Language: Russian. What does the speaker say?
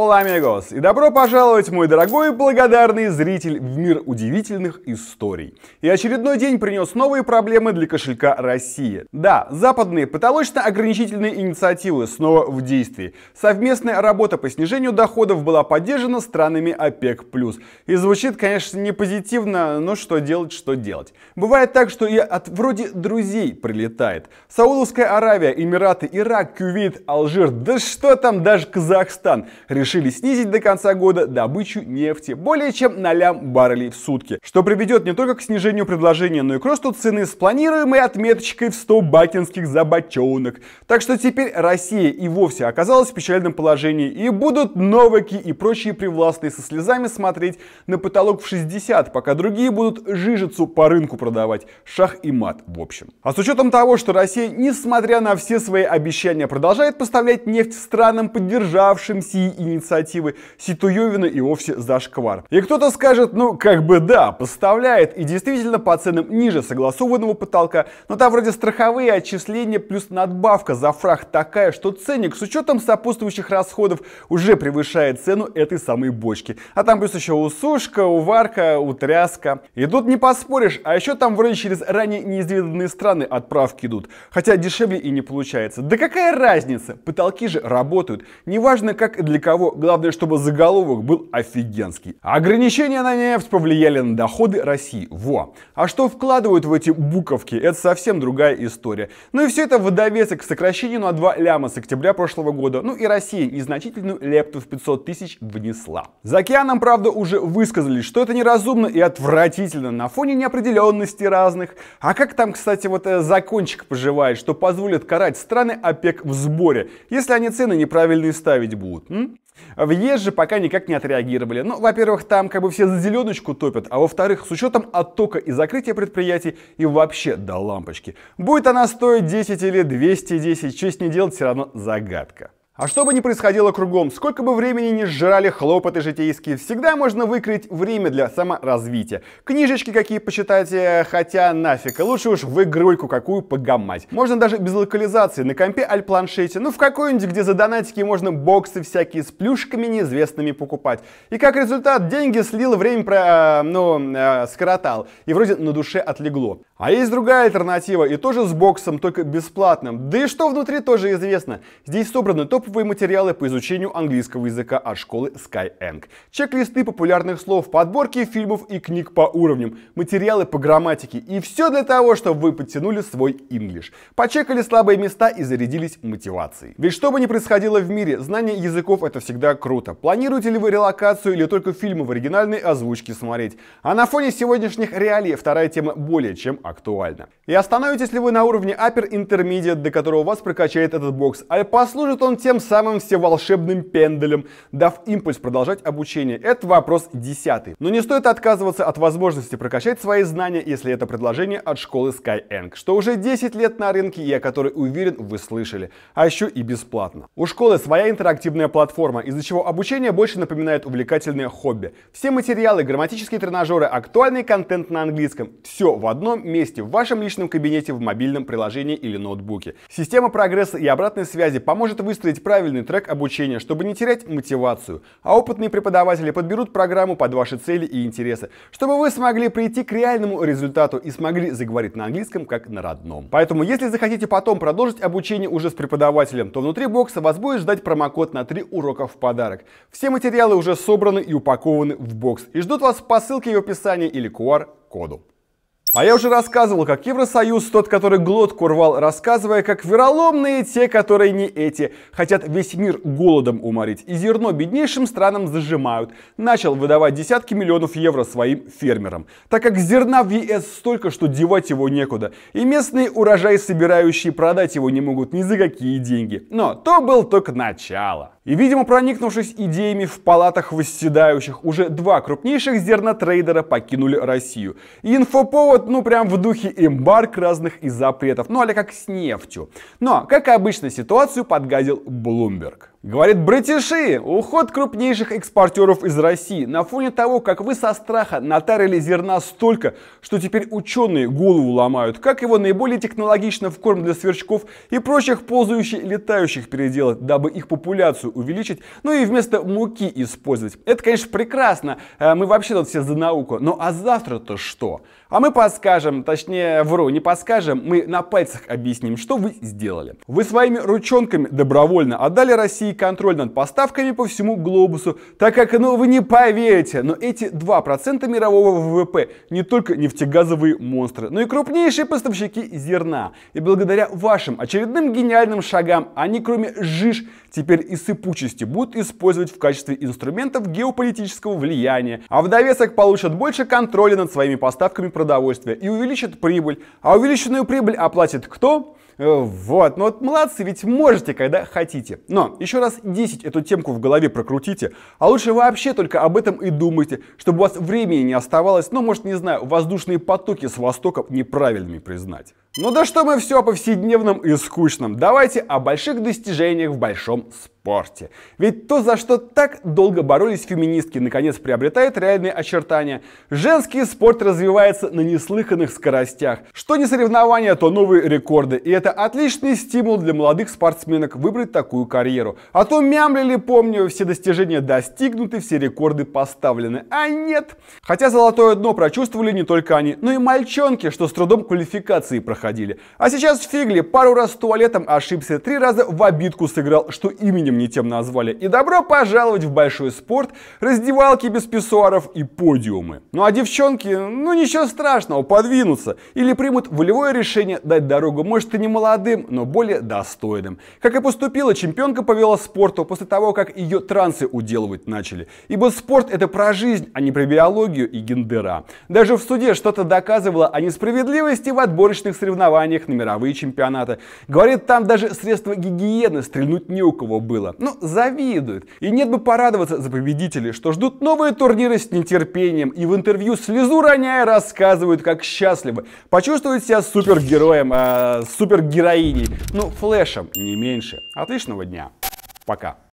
Hola, amigos! И добро пожаловать, мой дорогой и благодарный зритель, в мир удивительных историй. И очередной день принес новые проблемы для кошелька России. Да, западные потолочно-ограничительные инициативы снова в действии. Совместная работа по снижению доходов была поддержана странами ОПЕК+. И звучит, конечно, не позитивно, но что делать, что делать. Бывает так, что и от вроде друзей прилетает. Саудовская Аравия, Эмираты, Ирак, Кювейт, Алжир, да что там даже Казахстан – решили снизить до конца года добычу нефти более чем на лям баррелей в сутки, что приведет не только к снижению предложения, но и к росту цены с планируемой отметочкой в 100 бакинских за бочонок. Так что теперь Россия и вовсе оказалась в печальном положении, и будут новики и прочие привластные со слезами смотреть на потолок в 60, пока другие будут жижицу по рынку продавать. Шах и мат, в общем. А с учетом того, что Россия, несмотря на все свои обещания, продолжает поставлять нефть странам, поддержавшим Си и инициативы Ситуевина и вовсе зашквар. И кто-то скажет, ну как бы да, поставляет и действительно по ценам ниже согласованного потолка, но там вроде страховые отчисления плюс надбавка за фрахт такая, что ценник с учетом сопутствующих расходов уже превышает цену этой самой бочки. А там плюс еще усушка, уварка, утряска. И тут не поспоришь, а еще там вроде через ранее неизведанные страны отправки идут. Хотя дешевле и не получается. Да какая разница, потолки же работают. Неважно как и для кого того, главное, чтобы заголовок был офигенский. Ограничения на нефть повлияли на доходы России. Во! А что вкладывают в эти буковки, это совсем другая история. Ну и все это в довесок к сокращению на 2 ляма с октября прошлого года. Ну и Россия незначительную лепту в 500 тысяч внесла. За океаном, правда, уже высказались, что это неразумно и отвратительно на фоне неопределенности разных. А как там, кстати, вот э, закончик поживает, что позволит карать страны ОПЕК в сборе, если они цены неправильные ставить будут? М? А В ЕС же пока никак не отреагировали. Ну, во-первых, там как бы все за зеленочку топят, а во-вторых, с учетом оттока и закрытия предприятий и вообще до лампочки. Будет она стоить 10 или 210, честь не делать, все равно загадка. А что бы ни происходило кругом, сколько бы времени ни сжирали хлопоты житейские, всегда можно выкроить время для саморазвития. Книжечки какие почитать, э, хотя нафиг, лучше уж в игрульку какую погамать. Можно даже без локализации, на компе аль планшете, ну в какой-нибудь, где за донатики можно боксы всякие с плюшками неизвестными покупать. И как результат, деньги слил, время про, э, ну, э, скоротал. И вроде на душе отлегло. А есть другая альтернатива, и тоже с боксом, только бесплатным. Да и что внутри тоже известно. Здесь собраны топовые материалы по изучению английского языка от школы Skyeng. Чек-листы популярных слов, подборки фильмов и книг по уровням, материалы по грамматике. И все для того, чтобы вы подтянули свой English. Почекали слабые места и зарядились мотивацией. Ведь что бы ни происходило в мире, знание языков это всегда круто. Планируете ли вы релокацию или только фильмы в оригинальной озвучке смотреть? А на фоне сегодняшних реалий вторая тема более чем актуально. И остановитесь ли вы на уровне Upper Intermediate, до которого вас прокачает этот бокс, а послужит он тем самым всеволшебным пенделем, дав импульс продолжать обучение? Это вопрос десятый. Но не стоит отказываться от возможности прокачать свои знания, если это предложение от школы Skyeng, что уже 10 лет на рынке и о которой, уверен, вы слышали, а еще и бесплатно. У школы своя интерактивная платформа, из-за чего обучение больше напоминает увлекательное хобби. Все материалы, грамматические тренажеры, актуальный контент на английском – все в одном месте месте, в вашем личном кабинете, в мобильном приложении или ноутбуке. Система прогресса и обратной связи поможет выстроить правильный трек обучения, чтобы не терять мотивацию. А опытные преподаватели подберут программу под ваши цели и интересы, чтобы вы смогли прийти к реальному результату и смогли заговорить на английском как на родном. Поэтому, если захотите потом продолжить обучение уже с преподавателем, то внутри бокса вас будет ждать промокод на 3 урока в подарок. Все материалы уже собраны и упакованы в бокс и ждут вас по ссылке в описании или QR-коду. А я уже рассказывал, как Евросоюз, тот, который глотку рвал, рассказывая, как вероломные те, которые не эти, хотят весь мир голодом уморить и зерно беднейшим странам зажимают, начал выдавать десятки миллионов евро своим фермерам. Так как зерна в ЕС столько, что девать его некуда, и местные урожаи, собирающие продать его, не могут ни за какие деньги. Но то был только начало. И, видимо, проникнувшись идеями в палатах восседающих, уже два крупнейших зернотрейдера покинули Россию. И инфоповод, ну, прям в духе эмбарк разных и запретов, ну, а как с нефтью. Но, как и обычно, ситуацию подгадил Блумберг. Говорит, братиши, уход крупнейших экспортеров из России на фоне того, как вы со страха натарили зерна столько, что теперь ученые голову ломают, как его наиболее технологично в корм для сверчков и прочих ползающих летающих переделать, дабы их популяцию увеличить, ну и вместо муки использовать. Это, конечно, прекрасно, э, мы вообще тут все за науку, но а завтра-то что? А мы подскажем, точнее, вру, не подскажем, мы на пальцах объясним, что вы сделали. Вы своими ручонками добровольно отдали России России контроль над поставками по всему глобусу, так как, ну вы не поверите, но эти 2% мирового ВВП не только нефтегазовые монстры, но и крупнейшие поставщики зерна. И благодаря вашим очередным гениальным шагам они кроме жиж теперь и сыпучести будут использовать в качестве инструментов геополитического влияния, а в довесок получат больше контроля над своими поставками продовольствия и увеличат прибыль. А увеличенную прибыль оплатит кто? Э, вот, ну вот молодцы, ведь можете, когда хотите. Но еще раз 10 эту темку в голове прокрутите, а лучше вообще только об этом и думайте, чтобы у вас времени не оставалось, ну может, не знаю, воздушные потоки с востока неправильными признать. Ну да что мы все о повседневном и скучном. Давайте о больших достижениях в большом спорте спорте. Ведь то, за что так долго боролись феминистки, наконец приобретает реальные очертания. Женский спорт развивается на неслыханных скоростях. Что не соревнования, то новые рекорды. И это отличный стимул для молодых спортсменок выбрать такую карьеру. А то мямлили, помню, все достижения достигнуты, все рекорды поставлены. А нет! Хотя золотое дно прочувствовали не только они, но и мальчонки, что с трудом квалификации проходили. А сейчас фигли, пару раз с туалетом ошибся, три раза в обидку сыграл, что именем не тем назвали. И добро пожаловать в большой спорт, раздевалки без писсуаров и подиумы. Ну а девчонки, ну ничего страшного, подвинутся. Или примут волевое решение дать дорогу, может и не молодым, но более достойным. Как и поступила чемпионка по велоспорту после того, как ее трансы уделывать начали. Ибо спорт это про жизнь, а не про биологию и гендера. Даже в суде что-то доказывало о несправедливости в отборочных соревнованиях на мировые чемпионаты. Говорит, там даже средства гигиены стрельнуть не у кого было было. Ну, завидуют. И нет бы порадоваться за победителей, что ждут новые турниры с нетерпением и в интервью слезу роняя рассказывают, как счастливы. Почувствуют себя супергероем, э, супергероиней. Ну, флешем, не меньше. Отличного дня. Пока.